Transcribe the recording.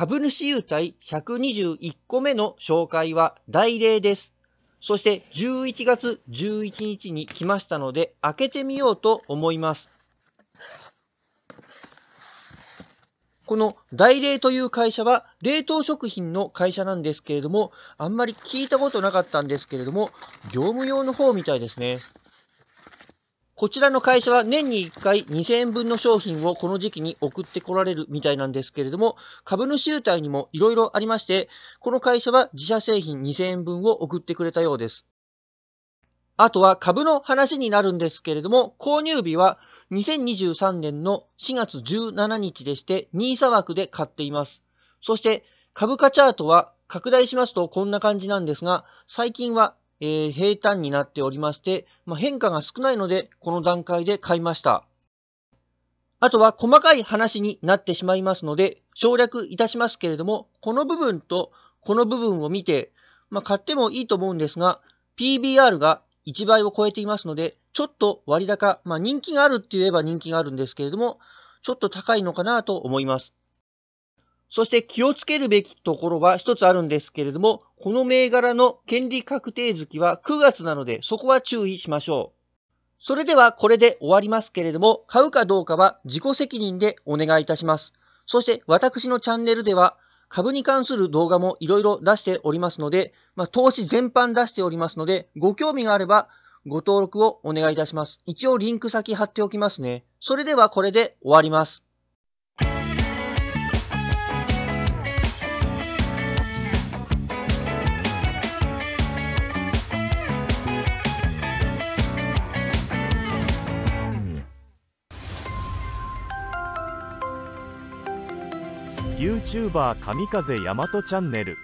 株主優待121個目の紹介は大例です。そして11月11日に来ましたので開けてみようと思います。この大霊という会社は冷凍食品の会社なんですけれども、あんまり聞いたことなかったんですけれども、業務用の方みたいですね。こちらの会社は年に1回2000円分の商品をこの時期に送ってこられるみたいなんですけれども、株主優待にもいろいろありまして、この会社は自社製品2000円分を送ってくれたようです。あとは株の話になるんですけれども、購入日は2023年の4月17日でして、NISA 枠で買っています。そして株価チャートは拡大しますとこんな感じなんですが、最近はえー、平坦になっておりまして、まあ、変化が少ないので、この段階で買いました。あとは細かい話になってしまいますので、省略いたしますけれども、この部分とこの部分を見て、まあ、買ってもいいと思うんですが、PBR が1倍を超えていますので、ちょっと割高、まあ、人気があるって言えば人気があるんですけれども、ちょっと高いのかなと思います。そして気をつけるべきところは一つあるんですけれども、この銘柄の権利確定月は9月なのでそこは注意しましょう。それではこれで終わりますけれども、買うかどうかは自己責任でお願いいたします。そして私のチャンネルでは株に関する動画もいろいろ出しておりますので、まあ、投資全般出しておりますので、ご興味があればご登録をお願いいたします。一応リンク先貼っておきますね。それではこれで終わります。YouTuber 神風大和チャンネル